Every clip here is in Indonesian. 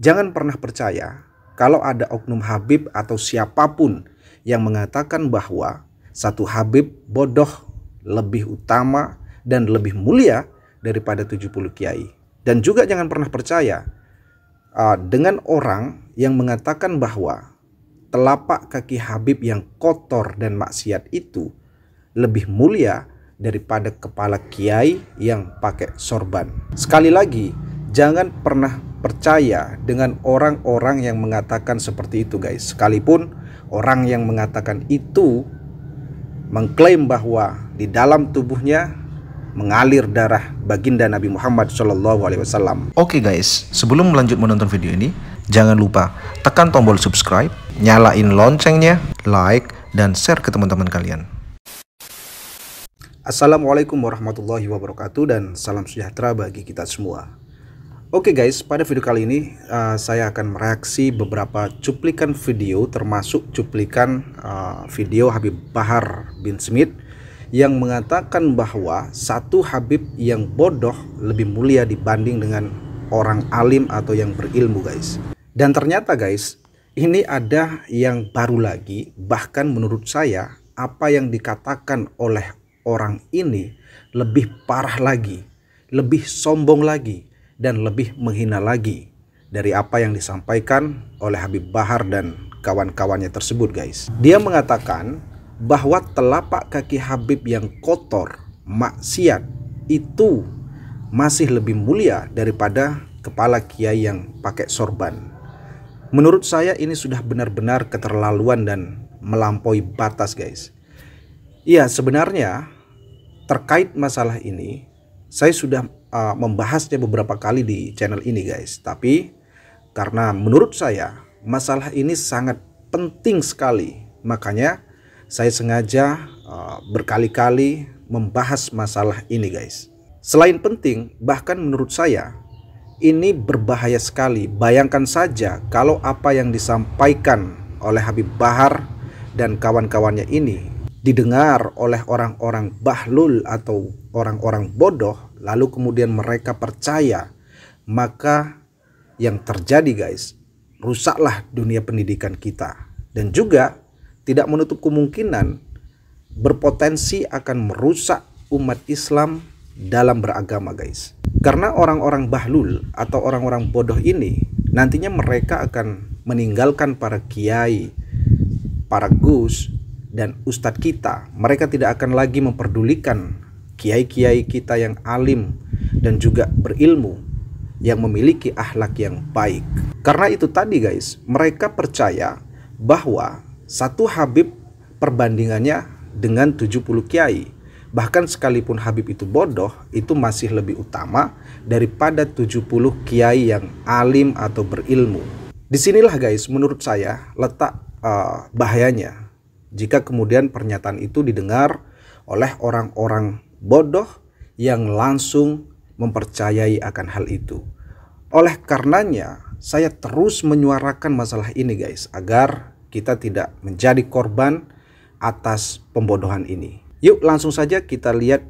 Jangan pernah percaya kalau ada oknum Habib atau siapapun yang mengatakan bahwa satu Habib bodoh lebih utama dan lebih mulia daripada 70 kiai. Dan juga jangan pernah percaya uh, dengan orang yang mengatakan bahwa telapak kaki Habib yang kotor dan maksiat itu lebih mulia daripada kepala kiai yang pakai sorban. Sekali lagi, jangan pernah percaya dengan orang-orang yang mengatakan seperti itu, guys. Sekalipun orang yang mengatakan itu mengklaim bahwa di dalam tubuhnya mengalir darah baginda Nabi Muhammad Shallallahu Alaihi Wasallam. Oke okay guys, sebelum melanjut menonton video ini, jangan lupa tekan tombol subscribe, nyalain loncengnya, like, dan share ke teman-teman kalian. Assalamualaikum warahmatullahi wabarakatuh dan salam sejahtera bagi kita semua. Oke okay guys, pada video kali ini uh, saya akan mereaksi beberapa cuplikan video termasuk cuplikan uh, video Habib Bahar bin Smith yang mengatakan bahwa satu Habib yang bodoh lebih mulia dibanding dengan orang alim atau yang berilmu guys. Dan ternyata guys, ini ada yang baru lagi bahkan menurut saya apa yang dikatakan oleh orang ini lebih parah lagi, lebih sombong lagi dan lebih menghina lagi dari apa yang disampaikan oleh Habib Bahar dan kawan-kawannya tersebut guys. Dia mengatakan bahwa telapak kaki Habib yang kotor, maksiat itu masih lebih mulia daripada kepala kiai yang pakai sorban. Menurut saya ini sudah benar-benar keterlaluan dan melampaui batas guys. Iya sebenarnya terkait masalah ini saya sudah uh, membahasnya beberapa kali di channel ini guys. Tapi karena menurut saya masalah ini sangat penting sekali. Makanya saya sengaja uh, berkali-kali membahas masalah ini guys. Selain penting, bahkan menurut saya ini berbahaya sekali. Bayangkan saja kalau apa yang disampaikan oleh Habib Bahar dan kawan-kawannya ini didengar oleh orang-orang bahlul atau orang-orang bodoh lalu kemudian mereka percaya, maka yang terjadi guys, rusaklah dunia pendidikan kita. Dan juga tidak menutup kemungkinan berpotensi akan merusak umat Islam dalam beragama guys. Karena orang-orang bahlul atau orang-orang bodoh ini nantinya mereka akan meninggalkan para kiai, para gus, dan ustadz kita. Mereka tidak akan lagi memperdulikan kiai-kiai kita yang alim dan juga berilmu yang memiliki akhlak yang baik. Karena itu tadi guys, mereka percaya bahwa satu Habib perbandingannya dengan 70 kiai. Bahkan sekalipun Habib itu bodoh, itu masih lebih utama daripada 70 kiai yang alim atau berilmu. Disinilah guys, menurut saya letak uh, bahayanya jika kemudian pernyataan itu didengar oleh orang-orang bodoh yang langsung mempercayai akan hal itu. Oleh karenanya, saya terus menyuarakan masalah ini guys, agar kita tidak menjadi korban atas pembodohan ini. Yuk langsung saja kita lihat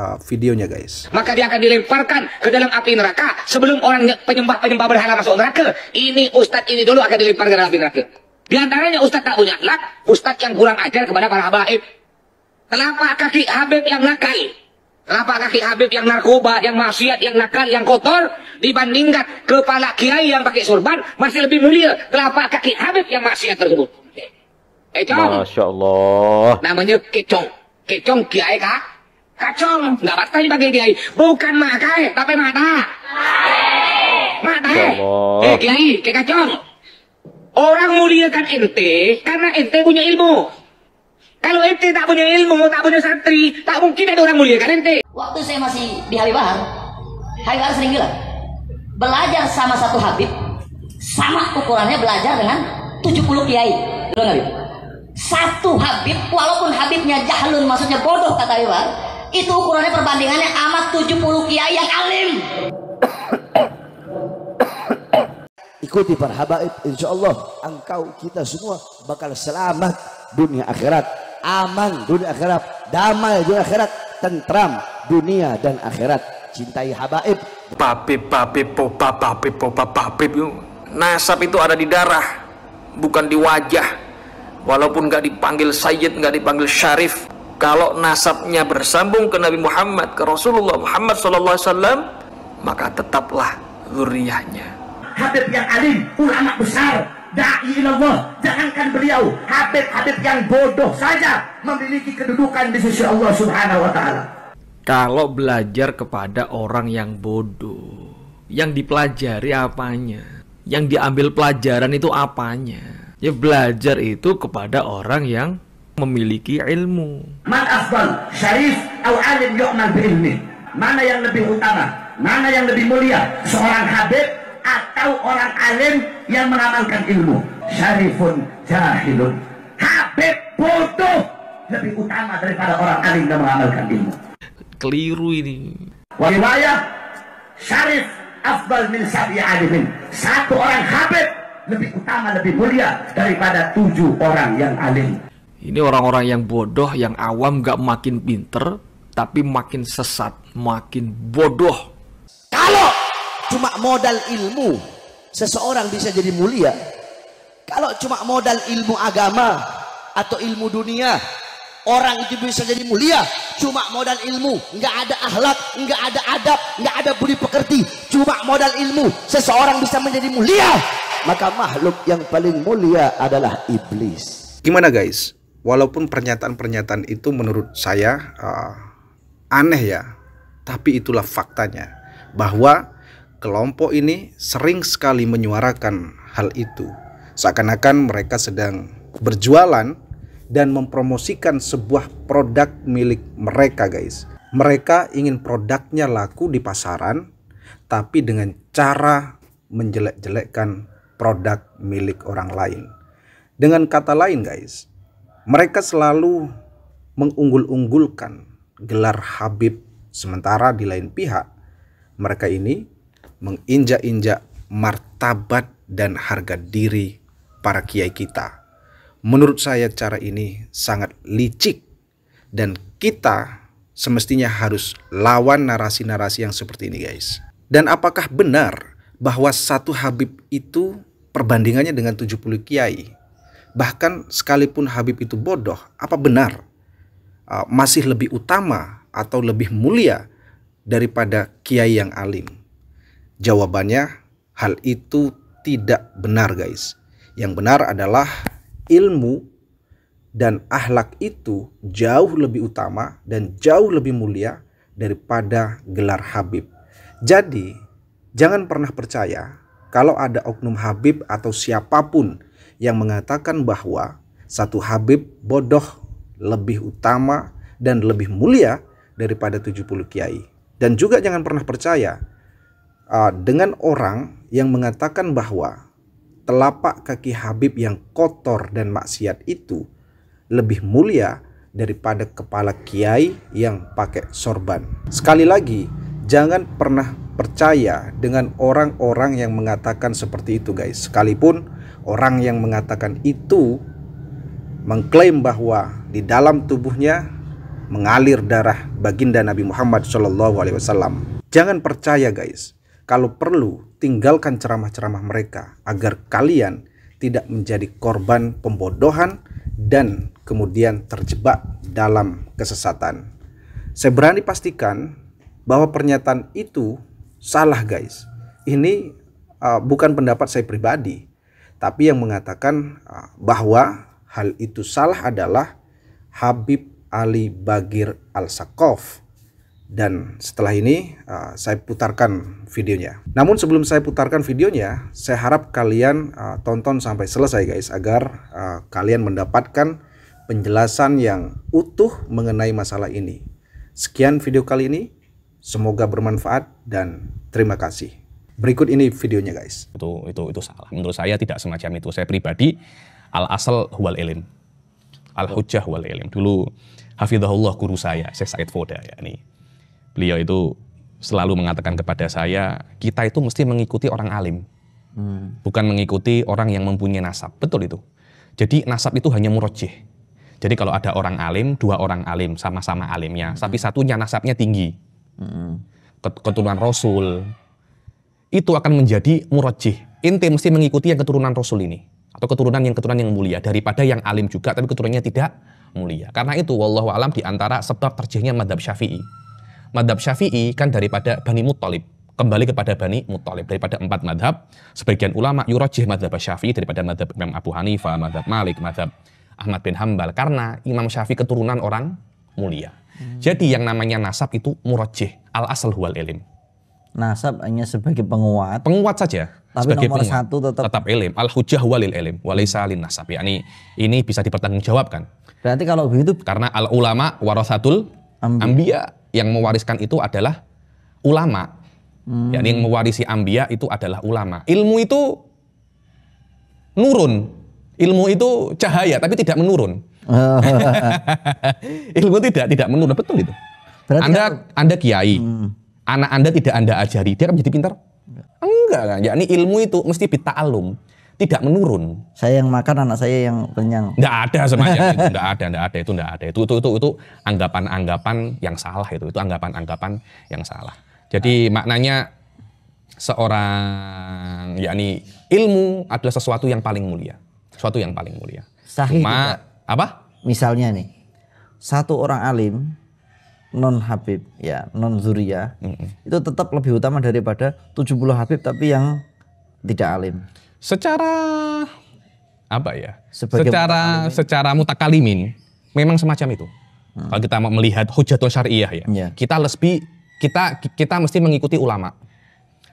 uh, videonya guys. Maka dia akan dilemparkan ke dalam api neraka sebelum orang penyembah-penyembah berhala masuk neraka. Ini ustadz ini dulu akan dilemparkan ke dalam api neraka. Di antaranya ustadz tak punya lak, ustadz yang kurang ajar kepada para habaib, Kenapa kaki Habib yang nakal? Kenapa kaki Habib yang narkoba, yang maksiat, yang nakal, yang kotor dibandingkan kepala kiai yang pakai sorban masih lebih mulia kenapa kaki Habib yang maksiat tersebut? Eh, kecong. Masya Allah. Namanya kecong. Kecong kiai kak, Kacong. Gak patah dipakai kiai. Bukan makai, tapi mata. Mata. Eh kiai, kekacong. Orang muliakan ente karena ente punya ilmu. Kalau ente tak punya ilmu, tak punya santri, tak mungkin ada orang mulia kan ente. Waktu saya masih di Habib Bahar, sering bilang, belajar sama satu Habib, sama ukurannya belajar dengan 70 kiai. Belum Habib? Satu Habib, walaupun Habibnya jahlun, maksudnya bodoh kata Habib itu ukurannya perbandingannya amat 70 kiai yang alim. Ikuti para habaib, insya Allah engkau kita semua bakal selamat dunia akhirat aman dunia akhirat damai dunia akhirat tentram dunia dan akhirat cintai habaib papi papi popa papi popa papi nasab itu ada di darah bukan di wajah walaupun nggak dipanggil sayyid nggak dipanggil syarif kalau nasabnya bersambung ke Nabi Muhammad ke Rasulullah Muhammad SAW maka tetaplah zuriyahnya Habib yang alim ulama besar Da'i Allah Jangankan beliau Habib-habib yang bodoh saja Memiliki kedudukan di sisi Allah subhanahu wa ta'ala Kalau belajar kepada orang yang bodoh Yang dipelajari apanya Yang diambil pelajaran itu apanya Ya belajar itu kepada orang yang memiliki ilmu Man afdal syarif atau alim yu'mal bi'ilmi Mana yang lebih utama Mana yang lebih mulia Seorang habib tahu orang alim yang mengamalkan ilmu syarifun jahilun habib bodoh lebih utama daripada orang alim yang mengamalkan ilmu keliru ini riwayat syarif afdal min sabi alimin satu orang habib lebih utama lebih mulia daripada tujuh orang yang alim ini orang-orang yang bodoh yang awam gak makin pinter tapi makin sesat makin bodoh kalau cuma modal ilmu Seseorang bisa jadi mulia kalau cuma modal ilmu agama atau ilmu dunia. Orang itu bisa jadi mulia cuma modal ilmu, nggak ada akhlak, nggak ada adab, nggak ada budi pekerti, cuma modal ilmu. Seseorang bisa menjadi mulia. Maka makhluk yang paling mulia adalah iblis. Gimana guys? Walaupun pernyataan-pernyataan itu menurut saya uh, aneh ya, tapi itulah faktanya bahwa kelompok ini sering sekali menyuarakan hal itu. Seakan-akan mereka sedang berjualan dan mempromosikan sebuah produk milik mereka, guys. Mereka ingin produknya laku di pasaran, tapi dengan cara menjelek-jelekkan produk milik orang lain. Dengan kata lain, guys, mereka selalu mengunggul-unggulkan gelar Habib, sementara di lain pihak mereka ini menginjak-injak martabat dan harga diri para kiai kita. Menurut saya cara ini sangat licik dan kita semestinya harus lawan narasi-narasi yang seperti ini guys. Dan apakah benar bahwa satu Habib itu perbandingannya dengan 70 kiai? Bahkan sekalipun Habib itu bodoh, apa benar uh, masih lebih utama atau lebih mulia daripada kiai yang alim? Jawabannya hal itu tidak benar guys. Yang benar adalah ilmu dan ahlak itu jauh lebih utama dan jauh lebih mulia daripada gelar Habib. Jadi jangan pernah percaya kalau ada oknum Habib atau siapapun yang mengatakan bahwa satu Habib bodoh lebih utama dan lebih mulia daripada 70 kiai. Dan juga jangan pernah percaya uh, dengan orang yang mengatakan bahwa telapak kaki Habib yang kotor dan maksiat itu lebih mulia daripada kepala kiai yang pakai sorban. Sekali lagi, jangan pernah percaya dengan orang-orang yang mengatakan seperti itu, guys. Sekalipun orang yang mengatakan itu mengklaim bahwa di dalam tubuhnya mengalir darah baginda Nabi Muhammad SAW. Jangan percaya, guys. Kalau perlu, tinggalkan ceramah-ceramah mereka agar kalian tidak menjadi korban pembodohan dan kemudian terjebak dalam kesesatan. Saya berani pastikan bahwa pernyataan itu salah, guys. Ini uh, bukan pendapat saya pribadi, tapi yang mengatakan uh, bahwa hal itu salah adalah Habib Ali Bagir al sakof dan setelah ini uh, saya putarkan videonya. Namun sebelum saya putarkan videonya, saya harap kalian uh, tonton sampai selesai guys agar uh, kalian mendapatkan penjelasan yang utuh mengenai masalah ini. Sekian video kali ini, semoga bermanfaat dan terima kasih. Berikut ini videonya guys. Itu itu itu salah. Menurut saya tidak semacam itu. Saya pribadi al asal wal ilim. Al hujjah wal ilim. Dulu hafizahullah guru saya, Syekh Said Foda ya nih beliau itu selalu mengatakan kepada saya, kita itu mesti mengikuti orang alim, hmm. bukan mengikuti orang yang mempunyai nasab. Betul itu. Jadi nasab itu hanya murojih. Jadi kalau ada orang alim, dua orang alim, sama-sama alimnya, hmm. tapi satunya nasabnya tinggi. Hmm. Keturunan Rasul. Itu akan menjadi murojih. Inti mesti mengikuti yang keturunan Rasul ini. Atau keturunan yang keturunan yang mulia. Daripada yang alim juga, tapi keturunannya tidak mulia. Karena itu, Wallahualam diantara sebab terjihnya madhab syafi'i madhab syafi'i kan daripada Bani Muttalib kembali kepada Bani Muttalib daripada empat madhab sebagian ulama yurajih madhab syafi'i daripada madhab Imam Abu Hanifah madhab Malik madhab Ahmad bin Hambal karena Imam Syafi'i keturunan orang mulia hmm. jadi yang namanya nasab itu murajih al asal huwal ilim nasab hanya sebagai penguat penguat saja tapi sebagai nomor penguat. satu tetap tetap ilim al hujjah walil ilim Walaysa alin nasab yakni ini bisa dipertanggungjawabkan berarti kalau begitu karena al ulama warasatul ambiya yang mewariskan itu adalah ulama. Hmm. Yani yang mewarisi ambia itu adalah ulama. Ilmu itu nurun. Ilmu itu cahaya tapi tidak menurun. ilmu tidak tidak menurun betul itu. Berarti anda kan, Anda kiai. Hmm. Anak Anda tidak Anda ajari, dia akan menjadi pintar? Enggak kan? ini ilmu itu mesti bita'alum tidak menurun. Saya yang makan, anak saya yang kenyang. Enggak ada semacam itu, enggak ada, enggak ada itu, enggak ada itu, itu, itu, itu anggapan-anggapan yang salah itu, itu anggapan-anggapan yang salah. Jadi nah. maknanya seorang yakni ilmu adalah sesuatu yang paling mulia, sesuatu yang paling mulia. Sahih Cuma, apa? Misalnya nih, satu orang alim non Habib ya non Zuria mm -mm. itu tetap lebih utama daripada 70 Habib tapi yang tidak alim secara apa ya? Sebagai secara mutakalimin. secara mutakalimin memang semacam itu. Hmm. Kalau kita mau melihat hujatul syariah ya, yeah. kita lesbi kita kita mesti mengikuti ulama.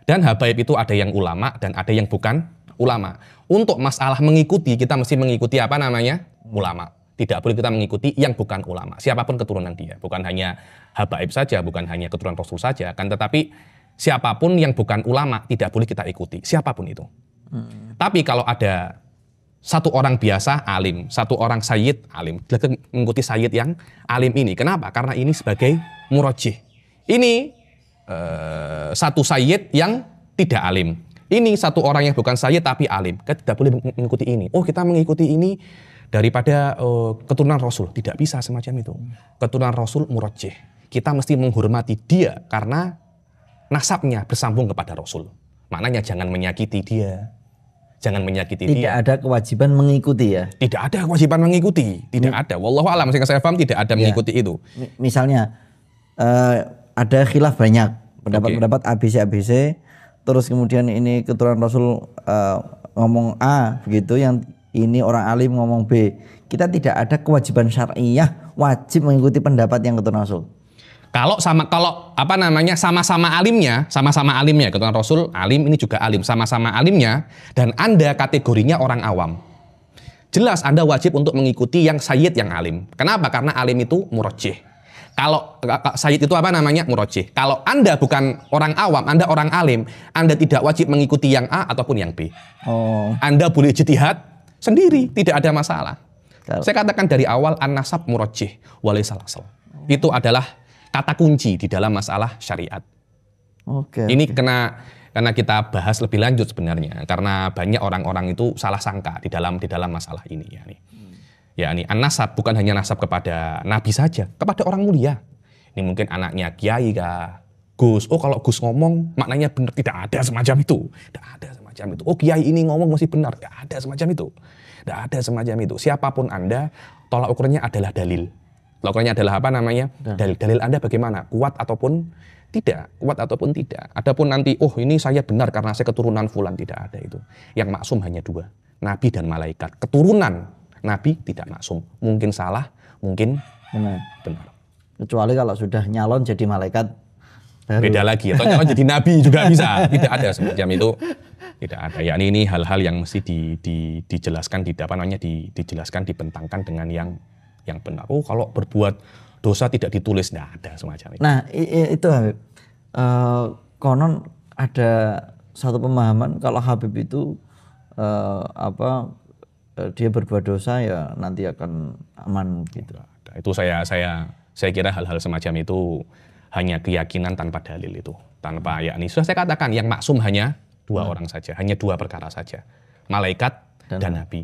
Dan habaib itu ada yang ulama dan ada yang bukan ulama. Untuk masalah mengikuti kita mesti mengikuti apa namanya? ulama. Tidak boleh kita mengikuti yang bukan ulama. Siapapun keturunan dia, bukan hanya habaib saja, bukan hanya keturunan rasul saja, kan tetapi siapapun yang bukan ulama tidak boleh kita ikuti, siapapun itu. Hmm. Tapi kalau ada satu orang biasa alim, satu orang sayyid alim, mengikuti sayyid yang alim ini. Kenapa? Karena ini sebagai murojih. Ini uh, satu sayyid yang tidak alim. Ini satu orang yang bukan sayyid tapi alim. Kita tidak boleh mengikuti ini. Oh kita mengikuti ini daripada uh, keturunan Rasul. Tidak bisa semacam itu. Keturunan Rasul murojih. Kita mesti menghormati dia karena nasabnya bersambung kepada Rasul. Maknanya jangan menyakiti dia, jangan menyakiti tidak dia. Tidak ada kewajiban mengikuti ya. Tidak ada kewajiban mengikuti, tidak hmm. ada. Wallahu alam saya paham tidak ada ya. mengikuti itu. Misalnya uh, ada khilaf banyak pendapat-pendapat okay. ABC ABC terus kemudian ini keturunan Rasul uh, ngomong A begitu yang ini orang alim ngomong B. Kita tidak ada kewajiban syariah wajib mengikuti pendapat yang keturunan Rasul. Kalau sama kalau apa namanya sama-sama alimnya, sama-sama alimnya, ketuhanan Rasul alim ini juga alim, sama-sama alimnya dan Anda kategorinya orang awam. Jelas Anda wajib untuk mengikuti yang sayyid yang alim. Kenapa? Karena alim itu murajih. Kalau sayyid itu apa namanya? Murajih. Kalau Anda bukan orang awam, Anda orang alim, Anda tidak wajib mengikuti yang A ataupun yang B. Oh. Anda boleh jihad sendiri, tidak ada masalah. Saya katakan dari awal an-nasab murajih walaisal asal. Itu adalah kata kunci di dalam masalah syariat. Oke. Ini oke. kena karena kita bahas lebih lanjut sebenarnya karena banyak orang-orang itu salah sangka di dalam di dalam masalah ini ya nih. Hmm. Ya nih nasab bukan hanya nasab kepada nabi saja, kepada orang mulia. Ini mungkin anaknya kiai kah, Gus. Oh kalau Gus ngomong maknanya benar tidak ada semacam itu. Tidak ada semacam itu. Oh kiai ini ngomong masih benar. Tidak ada semacam itu. Tidak ada semacam itu. Siapapun Anda, tolak ukurnya adalah dalil. Lokalnya adalah apa namanya? Dalil, dalil Anda bagaimana? Kuat ataupun tidak? Kuat ataupun tidak? Adapun nanti, oh ini saya benar karena saya keturunan fulan tidak ada itu. Yang maksum hanya dua, nabi dan malaikat. Keturunan nabi tidak maksum. Mungkin salah, mungkin benar. benar. Kecuali kalau sudah nyalon jadi malaikat Baru. beda lagi atau nyalon jadi nabi juga bisa tidak ada semacam itu tidak ada ya ini hal-hal yang mesti di, di, dijelaskan di apa namanya di, dijelaskan dibentangkan dengan yang yang benar. Oh kalau berbuat dosa tidak ditulis, tidak nah, ada semacam itu. Nah itu Habib, uh, konon ada satu pemahaman kalau Habib itu uh, apa uh, dia berbuat dosa ya nanti akan aman gitu. Nah, itu saya saya saya kira hal-hal semacam itu hanya keyakinan tanpa dalil itu tanpa hmm. yakni sudah saya katakan yang maksum hanya dua nah. orang saja hanya dua perkara saja malaikat dan, dan nabi